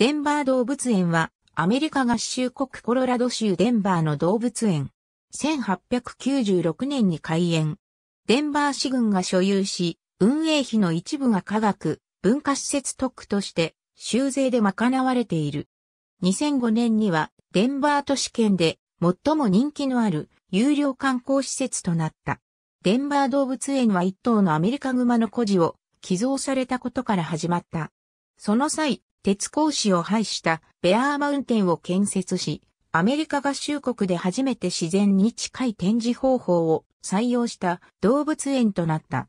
デンバー動物園は、アメリカ合衆国コロラド州デンバーの動物園。1896年に開園。デンバー市軍が所有し、運営費の一部が科学、文化施設特区として、州税で賄われている。2005年には、デンバー都市圏で、最も人気のある、有料観光施設となった。デンバー動物園は一頭のアメリカグマの孤児を、寄贈されたことから始まった。その際、鉄格子を廃したベアーマウンテンを建設し、アメリカ合衆国で初めて自然に近い展示方法を採用した動物園となった。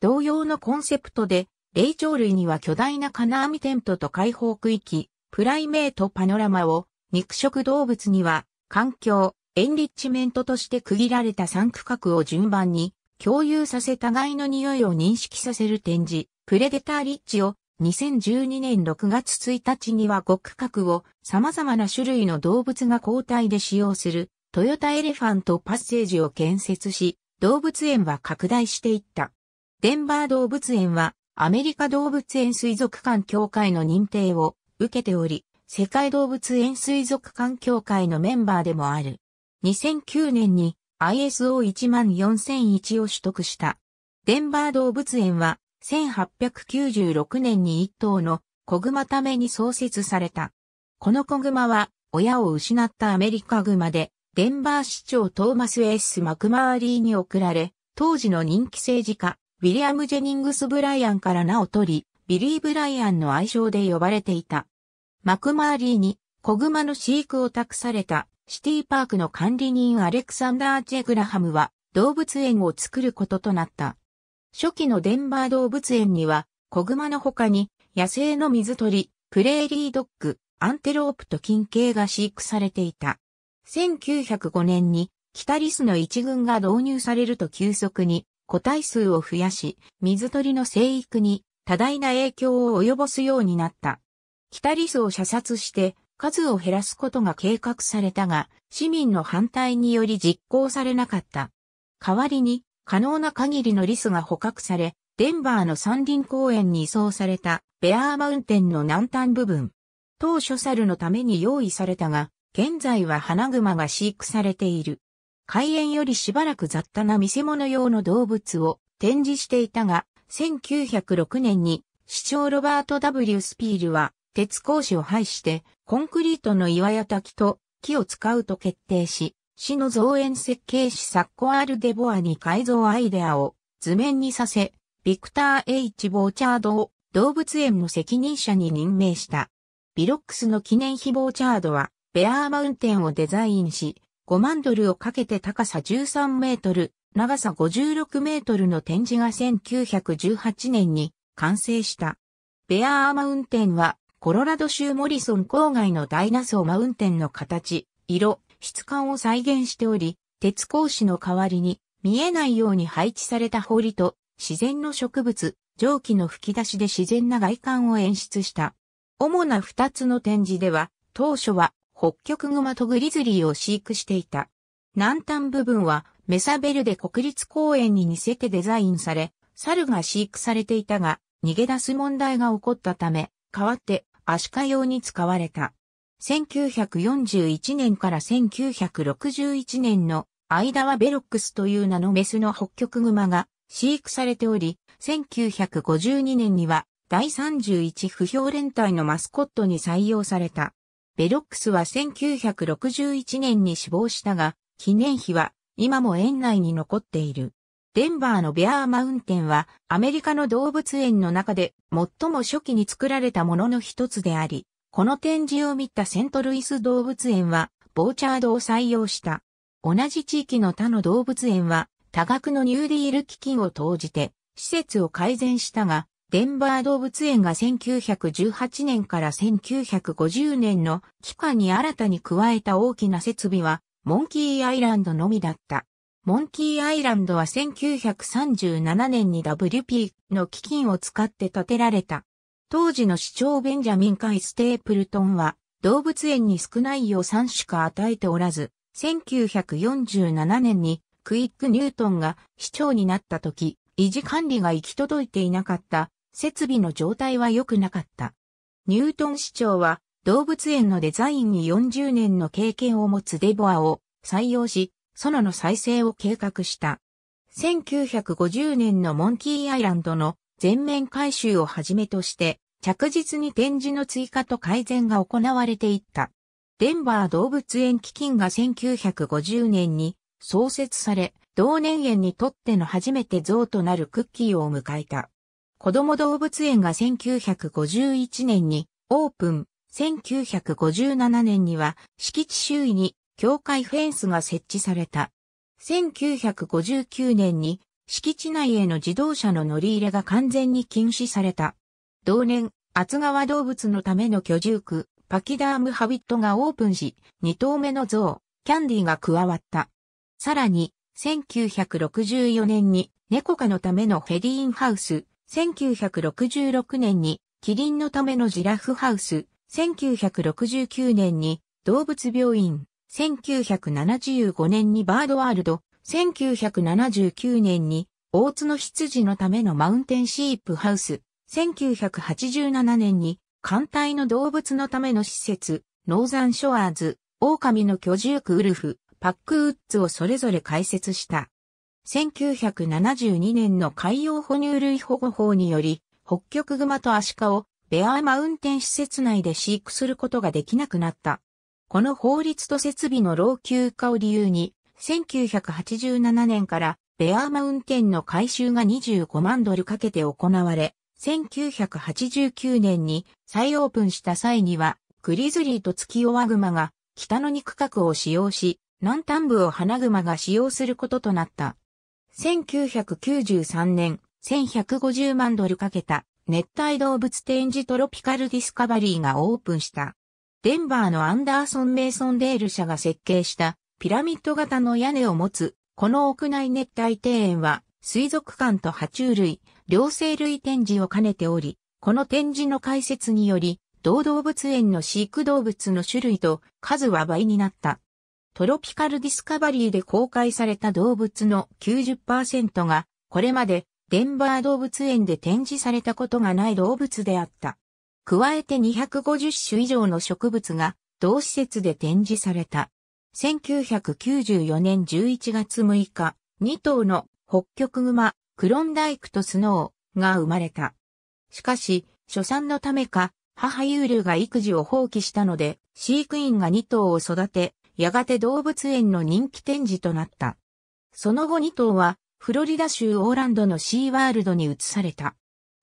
同様のコンセプトで、霊長類には巨大な金網テントと開放区域、プライメートパノラマを、肉食動物には環境、エンリッチメントとして区切られた3区画を順番に共有させ互いの匂いを認識させる展示、プレデターリッチを2012年6月1日には極核を様々な種類の動物が交代で使用するトヨタエレファントパッセージを建設し、動物園は拡大していった。デンバー動物園はアメリカ動物園水族館協会の認定を受けており、世界動物園水族館協会のメンバーでもある。2009年に ISO14001 を取得した。デンバー動物園は1896年に一頭の子熊ために創設された。この子熊は、親を失ったアメリカ熊で、デンバー市長トーマス・エース・マクマーリーに贈られ、当時の人気政治家、ウィリアム・ジェニングス・ブライアンから名を取り、ビリー・ブライアンの愛称で呼ばれていた。マクマーリーに、子熊の飼育を託された、シティパークの管理人アレクサンダー・ジェグラハムは、動物園を作ることとなった。初期のデンバー動物園には、子熊の他に、野生の水鳥、プレーリードッグ、アンテロープと金系が飼育されていた。1905年に、キタリスの一群が導入されると急速に、個体数を増やし、水鳥の生育に多大な影響を及ぼすようになった。キタリスを射殺して、数を減らすことが計画されたが、市民の反対により実行されなかった。代わりに、可能な限りのリスが捕獲され、デンバーの山林公園に移送されたベアーマウンテンの南端部分。当初猿のために用意されたが、現在は花熊が飼育されている。開園よりしばらく雑多な見せ物用の動物を展示していたが、1906年に市長ロバート・ W・ スピールは鉄格子を廃してコンクリートの岩や滝と木を使うと決定し、市の造園設計士サッコ・アルデボアに改造アイデアを図面にさせ、ビクター・ H・ ボーチャードを動物園の責任者に任命した。ビロックスの記念碑ボーチャードは、ベアーマウンテンをデザインし、5万ドルをかけて高さ13メートル、長さ56メートルの展示が1918年に完成した。ベアーマウンテンは、コロラド州モリソン郊外のダイナソーマウンテンの形、色、質感を再現しており、鉄格子の代わりに見えないように配置された堀と自然の植物、蒸気の吹き出しで自然な外観を演出した。主な二つの展示では、当初は北極熊とグリズリーを飼育していた。南端部分はメサベルで国立公園に似せてデザインされ、猿が飼育されていたが、逃げ出す問題が起こったため、代わってアシカ用に使われた。1941年から1961年の間はベロックスという名のメスの北極熊が飼育されており、1952年には第31不評連隊のマスコットに採用された。ベロックスは1961年に死亡したが、記念碑は今も園内に残っている。デンバーのベアーマウンテンはアメリカの動物園の中で最も初期に作られたものの一つであり、この展示を見たセントルイス動物園は、ボーチャードを採用した。同じ地域の他の動物園は、多額のニューディール基金を投じて、施設を改善したが、デンバー動物園が1918年から1950年の期間に新たに加えた大きな設備は、モンキーアイランドのみだった。モンキーアイランドは1937年に WP の基金を使って建てられた。当時の市長ベンジャミン・カイ・ステープルトンは、動物園に少ない予算しか与えておらず、1947年にクイック・ニュートンが市長になった時、維持管理が行き届いていなかった、設備の状態は良くなかった。ニュートン市長は、動物園のデザインに40年の経験を持つデボアを採用し、園の再生を計画した。1950年のモンキーアイランドの全面改修をはじめとして、着実に展示の追加と改善が行われていった。デンバー動物園基金が1950年に創設され、同年園にとっての初めて像となるクッキーを迎えた。子供動物園が1951年にオープン、1957年には敷地周囲に境界フェンスが設置された。1959年に敷地内への自動車の乗り入れが完全に禁止された。同年、厚川動物のための居住区、パキダームハビットがオープンし、2頭目の像、キャンディが加わった。さらに、1964年に猫科のためのフェィーンハウス、1966年にキリンのためのジラフハウス、1969年に動物病院、1975年にバードワールド、1979年に、大津の羊のためのマウンテンシープハウス、1987年に、艦隊の動物のための施設、ノーザンショアーズ、狼の居住区ウルフ、パックウッズをそれぞれ開設した。1972年の海洋哺乳類保護法により、北極熊とアシカをベアーマウンテン施設内で飼育することができなくなった。この法律と設備の老朽化を理由に、1987年からベアーマウンテンの改修が25万ドルかけて行われ、1989年に再オープンした際には、グリズリーと月キオワグマが北の肉角を使用し、南端部を花熊が使用することとなった。1993年、1150万ドルかけた熱帯動物展示トロピカルディスカバリーがオープンした。デンバーのアンダーソン・メイソン・デール社が設計したピラミッド型の屋根を持つ、この屋内熱帯庭園は、水族館と爬虫類、両生類展示を兼ねており、この展示の解説により、同動物園の飼育動物の種類と数は倍になった。トロピカルディスカバリーで公開された動物の90%が、これまでデンバー動物園で展示されたことがない動物であった。加えて250種以上の植物が同施設で展示された。1994年11月6日、2頭の北極熊、クロンダイクとスノーが生まれた。しかし、初産のためか、母ユールが育児を放棄したので、飼育員が2頭を育て、やがて動物園の人気展示となった。その後2頭は、フロリダ州オーランドのシーワールドに移された。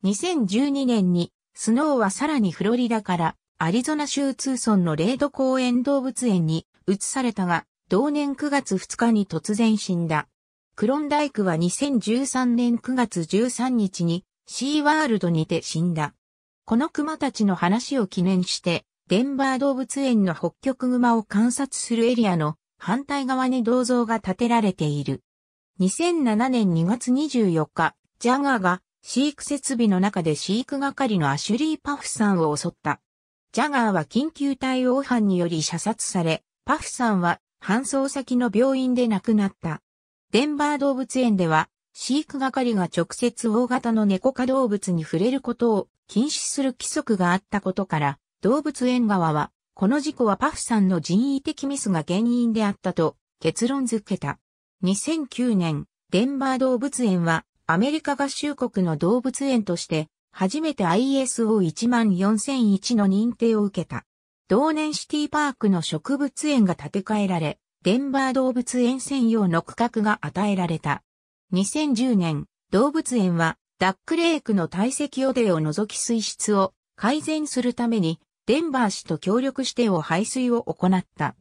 2012年に、スノーはさらにフロリダから、アリゾナ州ツーソンのレード公園動物園に移されたが、同年9月2日に突然死んだ。クロンダイクは2013年9月13日にシーワールドにて死んだ。この熊たちの話を記念して、デンバー動物園の北極熊を観察するエリアの反対側に銅像が建てられている。2007年2月24日、ジャガーが飼育設備の中で飼育係のアシュリー・パフさんを襲った。ジャガーは緊急対応犯により射殺され、パフさんは搬送先の病院で亡くなった。デンバー動物園では、飼育係が直接大型の猫科動物に触れることを禁止する規則があったことから、動物園側は、この事故はパフさんの人為的ミスが原因であったと結論付けた。2009年、デンバー動物園は、アメリカ合衆国の動物園として、初めて ISO14001 の認定を受けた。同年シティパークの植物園が建て替えられ、デンバー動物園専用の区画が与えられた。2010年、動物園は、ダックレイクの堆積汚泥を除き水質を改善するために、デンバー市と協力してを排水を行った。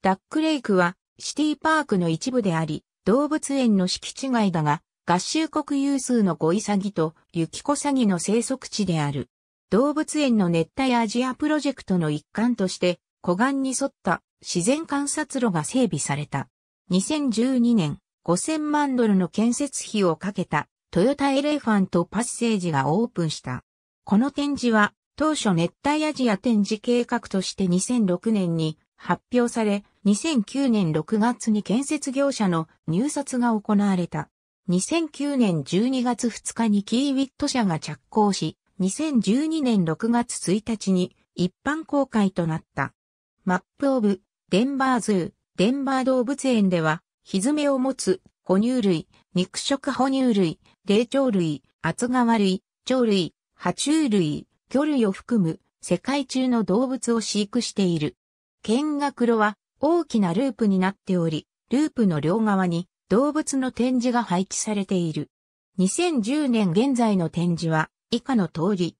ダックレイクは、シティパークの一部であり、動物園の敷地外だが、合衆国有数のゴイサギとユキコサギの生息地である。動物園の熱帯アジアプロジェクトの一環として、湖岸に沿った自然観察路が整備された。2012年、5000万ドルの建設費をかけた、トヨタエレファントパッセージがオープンした。この展示は、当初熱帯アジア展示計画として2006年に発表され、2009年6月に建設業者の入札が行われた。2009年12月2日にキーウィット社が着工し、2012年6月1日に一般公開となった。マップオブデンバーズー、デンバー動物園では、ひずめを持つ哺乳類、肉食哺乳類、霊長類、厚川類、鳥類、爬虫類、魚類を含む世界中の動物を飼育している。見学路は大きなループになっており、ループの両側に動物の展示が配置されている。2010年現在の展示は以下の通り。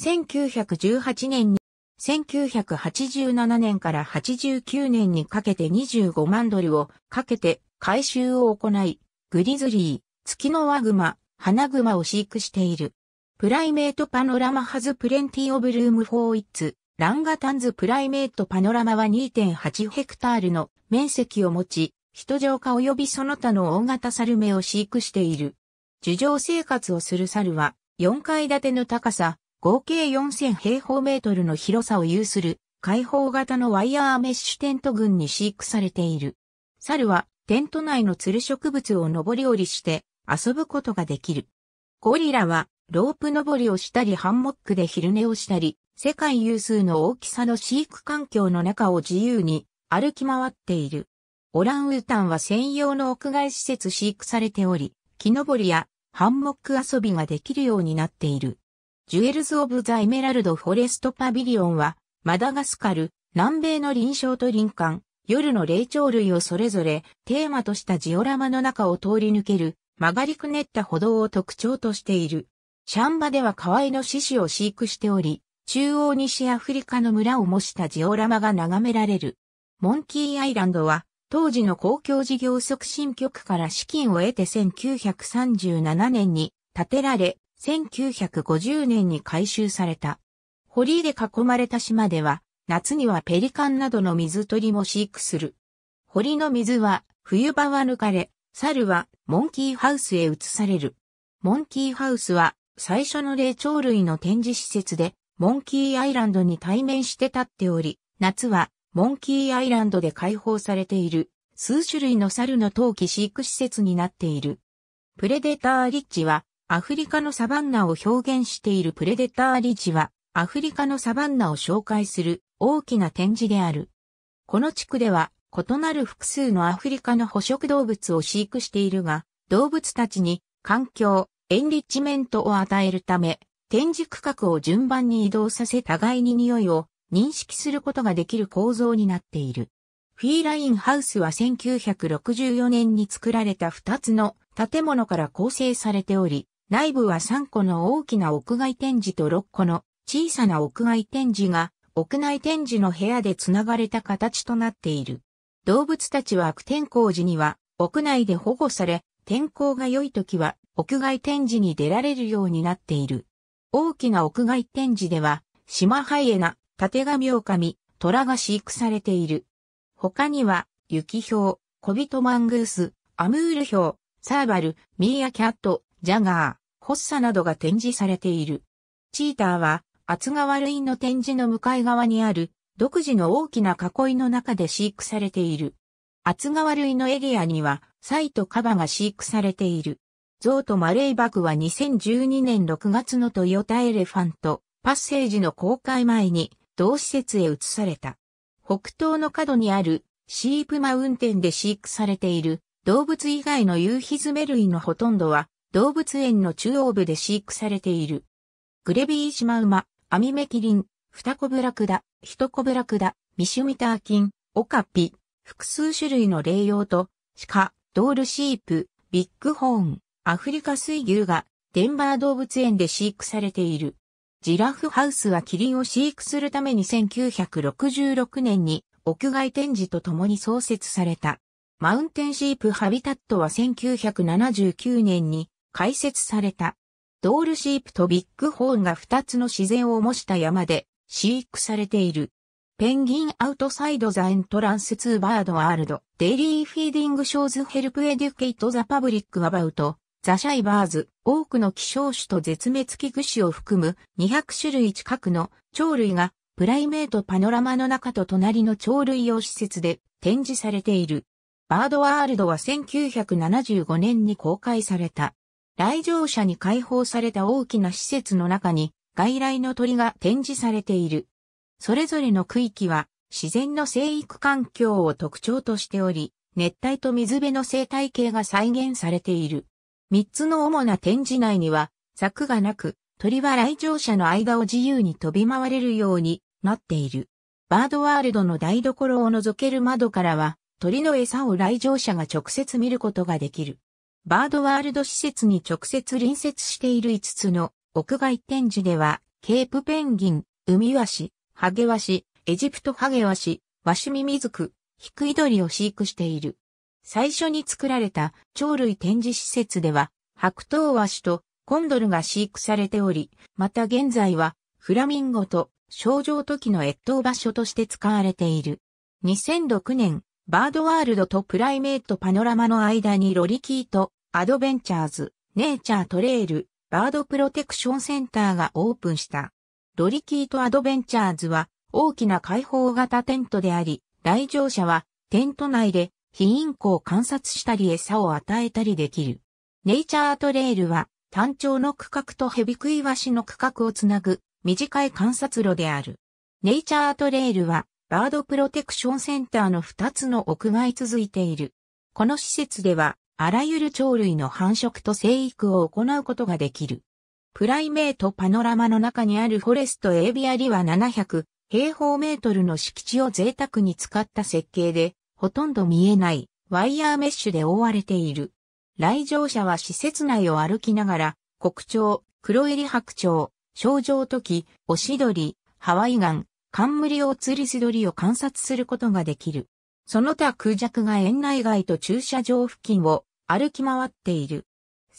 1918年に、1987年から89年にかけて25万ドルをかけて回収を行い、グリズリー、月のワグマ、花グマを飼育している。プライメートパノラマハズプレンティオブルームフォーイッツ、ランガタンズプライメートパノラマは2.8ヘクタールの面積を持ち、人情化及びその他の大型サルメを飼育している。樹上生活をする猿は、4階建ての高さ、合計4000平方メートルの広さを有する開放型のワイヤーメッシュテント群に飼育されている。猿はテント内の鶴植物を登り降りして遊ぶことができる。ゴリラはロープ登りをしたりハンモックで昼寝をしたり、世界有数の大きさの飼育環境の中を自由に歩き回っている。オランウータンは専用の屋外施設飼育されており、木登りやハンモック遊びができるようになっている。ジュエルズ・オブ・ザ・エメラルド・フォレスト・パビリオンは、マダガスカル、南米の臨床と林間、夜の霊長類をそれぞれテーマとしたジオラマの中を通り抜ける曲がりくねった歩道を特徴としている。シャンバでは河合の獅子を飼育しており、中央西アフリカの村を模したジオラマが眺められる。モンキーアイランドは当時の公共事業促進局から資金を得て1937年に建てられ、1950年に改修された。堀で囲まれた島では、夏にはペリカンなどの水鳥も飼育する。堀の水は、冬場は抜かれ、猿はモンキーハウスへ移される。モンキーハウスは、最初の霊長類の展示施設で、モンキーアイランドに対面して立っており、夏はモンキーアイランドで解放されている数種類の猿の冬季飼育施設になっている。プレデターリッジはアフリカのサバンナを表現しているプレデターリッジはアフリカのサバンナを紹介する大きな展示である。この地区では異なる複数のアフリカの捕食動物を飼育しているが、動物たちに環境、エンリッチメントを与えるため、展示区画を順番に移動させ互いに匂いを認識することができる構造になっている。フィーラインハウスは1964年に作られた2つの建物から構成されており、内部は3個の大きな屋外展示と6個の小さな屋外展示が屋内展示の部屋で繋がれた形となっている。動物たちは悪天候時には屋内で保護され、天候が良い時は屋外展示に出られるようになっている。大きな屋外展示では、シマハイエナ、縦紙狼、虎が飼育されている。他には、雪ヒョウ、小人マングース、アムールヒョウ、サーバル、ミーアキャット、ジャガー、ホッサなどが展示されている。チーターは、厚川類の展示の向かい側にある、独自の大きな囲いの中で飼育されている。厚川類のエリアには、サイとカバが飼育されている。ゾウとマレーバクは2012年6月のトヨタエレファント、パッセージの公開前に、同施設へ移された。北東の角にあるシープマウンテンで飼育されている動物以外の夕日詰め類のほとんどは動物園の中央部で飼育されている。グレビーシマウマ、アミメキリン、フタコブラクダ、ヒトコブラクダ、ミシュミターキン、オカピ、複数種類の霊用と、鹿、ドールシープ、ビッグホーン、アフリカ水牛がデンバー動物園で飼育されている。ジラフハウスはキリンを飼育するために1966年に屋外展示とともに創設された。マウンテンシープハビタットは1979年に開設された。ドールシープとビッグホーンが2つの自然を模した山で飼育されている。ペンギンアウトサイドザエントランスツーバードワールドデイリーフィーディングショーズヘルプエデュケイトザパブリックアバウトザ・シャイバーズ、多くの希少種と絶滅危惧種を含む200種類近くの鳥類がプライベートパノラマの中と隣の鳥類用施設で展示されている。バードワールドは1975年に公開された。来場者に開放された大きな施設の中に外来の鳥が展示されている。それぞれの区域は自然の生育環境を特徴としており、熱帯と水辺の生態系が再現されている。三つの主な展示内には、柵がなく、鳥は来場者の間を自由に飛び回れるようになっている。バードワールドの台所を覗ける窓からは、鳥の餌を来場者が直接見ることができる。バードワールド施設に直接隣接している5つの屋外展示では、ケープペンギン、ウミワシ、ハゲワシ、エジプトハゲワシ、ワシミミズク、ヒクイドリを飼育している。最初に作られた鳥類展示施設では、白頭和紙とコンドルが飼育されており、また現在はフラミンゴと症状時の越冬場所として使われている。2006年、バードワールドとプライメートパノラマの間にロリキーとアドベンチャーズ、ネイチャートレイル、バードプロテクションセンターがオープンした。ロリキーとアドベンチャーズは大きな開放型テントであり、来場者はテント内で非インコを観察したり餌を与えたりできる。ネイチャートレイルは単調の区画とヘビクイワシの区画をつなぐ短い観察路である。ネイチャートレイルはバードプロテクションセンターの2つの屋外続いている。この施設ではあらゆる鳥類の繁殖と生育を行うことができる。プライメートパノラマの中にあるフォレストエービアリは700平方メートルの敷地を贅沢に使った設計でほとんど見えないワイヤーメッシュで覆われている。来場者は施設内を歩きながら、国鳥、黒襟白鳥、症状時、オシドリ、ハワイガン、冠を釣りすどりを観察することができる。その他空弱が園内外と駐車場付近を歩き回っている。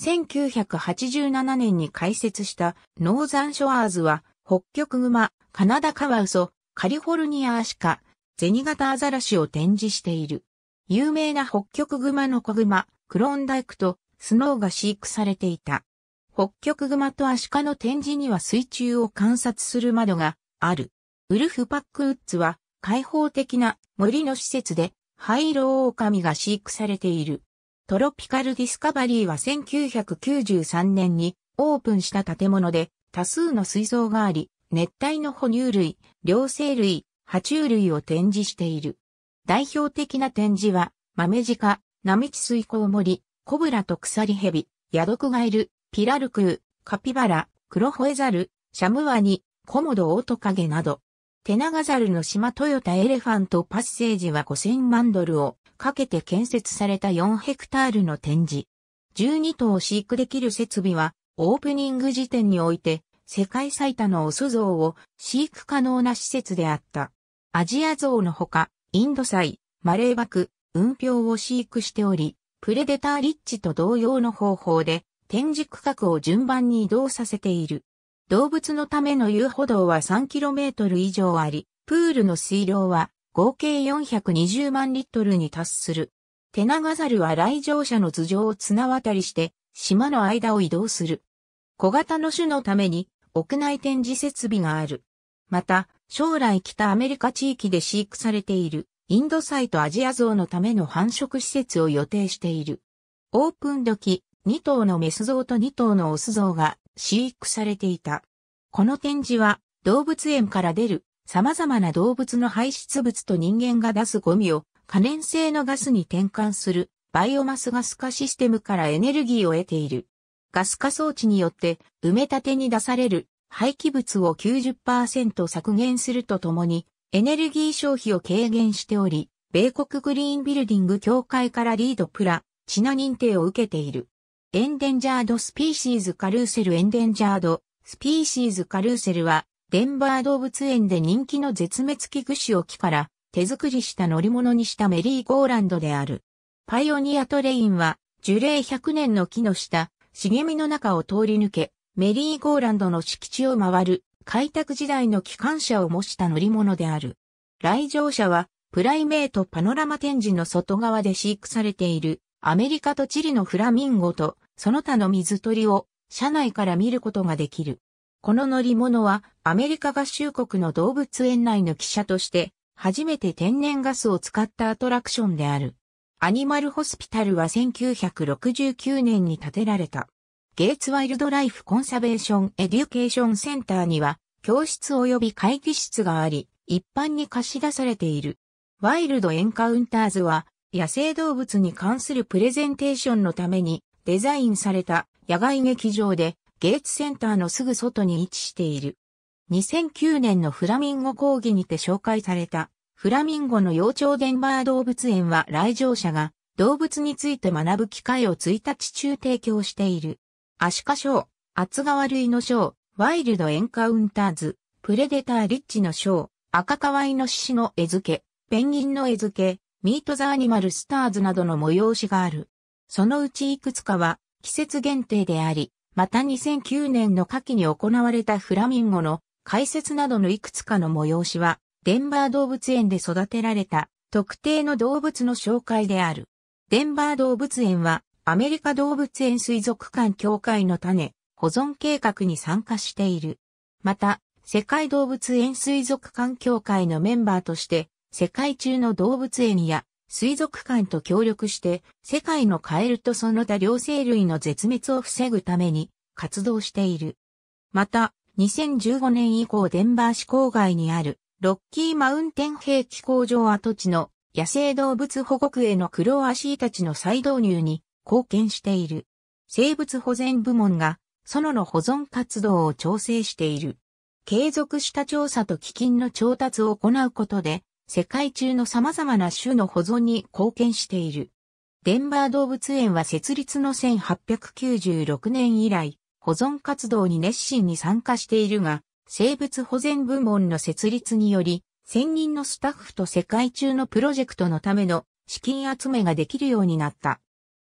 1987年に開設したノーザンショアーズは、北極熊、カナダカワウソ、カリフォルニアアシカ、ゼガタアザラシを展示している。有名な北極熊の子熊、クロンダイクとスノーが飼育されていた。北極熊とアシカの展示には水中を観察する窓がある。ウルフパックウッズは開放的な森の施設で灰色狼が飼育されている。トロピカルディスカバリーは1993年にオープンした建物で多数の水槽があり、熱帯の哺乳類、両生類、爬虫類を展示している。代表的な展示は、マメジカ、ナミチスイコウモリ、コブラとクサリヘビ、ヤドクガエル、ピラルクー、カピバラ、クロホエザル、シャムワニ、コモドオオトカゲなど。テナガザルの島トヨタエレファントパッセージは5000万ドルをかけて建設された4ヘクタールの展示。12頭飼育できる設備はオープニング時点において世界最多のオス像を飼育可能な施設であった。アジアゾウのほか、インドサイ、マレーバク、運氷を飼育しており、プレデターリッチと同様の方法で、展示区画を順番に移動させている。動物のための遊歩道は 3km 以上あり、プールの水量は合計420万リットルに達する。テナガザルは来場者の頭上を綱渡りして、島の間を移動する。小型の種のために屋内展示設備がある。また、将来北アメリカ地域で飼育されているインドサイトアジアゾウのための繁殖施設を予定している。オープン時、2頭のメスゾウと2頭のオスゾウが飼育されていた。この展示は動物園から出る様々な動物の排出物と人間が出すゴミを可燃性のガスに転換するバイオマスガス化システムからエネルギーを得ている。ガス化装置によって埋め立てに出される廃棄物を90%削減するとともに、エネルギー消費を軽減しており、米国グリーンビルディング協会からリードプラ、チナ認定を受けている。エンデンジャードスピーシーズカルーセルエンデンジャードスピーシーズカルーセルは、デンバー動物園で人気の絶滅危惧種を木から手作りした乗り物にしたメリーゴーランドである。パイオニアトレインは樹齢100年の木の下、茂みの中を通り抜け、メリーゴーランドの敷地を回る開拓時代の機関車を模した乗り物である。来場者はプライメートパノラマ展示の外側で飼育されているアメリカとチリのフラミンゴとその他の水鳥を車内から見ることができる。この乗り物はアメリカ合衆国の動物園内の汽車として初めて天然ガスを使ったアトラクションである。アニマルホスピタルは1969年に建てられた。ゲイツワイルドライフコンサベーションエデュケーションセンターには教室及び会議室があり、一般に貸し出されている。ワイルドエンカウンターズは野生動物に関するプレゼンテーションのためにデザインされた野外劇場でゲイツセンターのすぐ外に位置している。2009年のフラミンゴ講義にて紹介されたフラミンゴの幼鳥デンバー動物園は来場者が動物について学ぶ機会を1日中提供している。アシカ賞、厚川類の賞、ワイルドエンカウンターズ、プレデターリッチの賞、赤河合の獅子の絵付け、ペンギンの絵付け、ミートザアニマルスターズなどの催しがある。そのうちいくつかは季節限定であり、また2009年の夏季に行われたフラミンゴの解説などのいくつかの催しは、デンバー動物園で育てられた特定の動物の紹介である。デンバー動物園はアメリカ動物園水族館協会の種保存計画に参加している。また、世界動物園水族館協会のメンバーとして、世界中の動物園や水族館と協力して、世界のカエルとその他両生類の絶滅を防ぐために活動している。また、2015年以降デンバー市郊外にある、ロッキーマウンテン兵器工場跡地の野生動物保護区へのクロシ足たちの再導入に貢献している。生物保全部門が、園の保存活動を調整している。継続した調査と基金の調達を行うことで、世界中の様々な種の保存に貢献している。デンバー動物園は設立の1896年以来、保存活動に熱心に参加しているが、生物保全部門の設立により、専任のスタッフと世界中のプロジェクトのための資金集めができるようになった。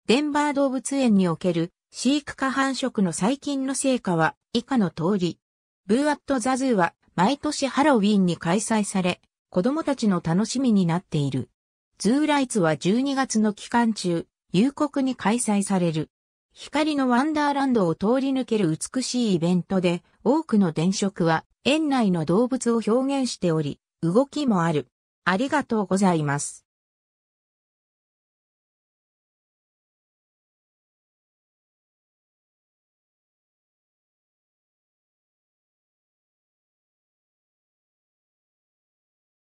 デンバー動物園における飼育下繁殖の最近の成果は以下の通り。ブーアットザズーは毎年ハロウィンに開催され、子供たちの楽しみになっている。ズーライツは12月の期間中、夕刻に開催される。光のワンダーランドを通り抜ける美しいイベントで、多くの電飾は園内の動物を表現しており、動きもある。ありがとうございます。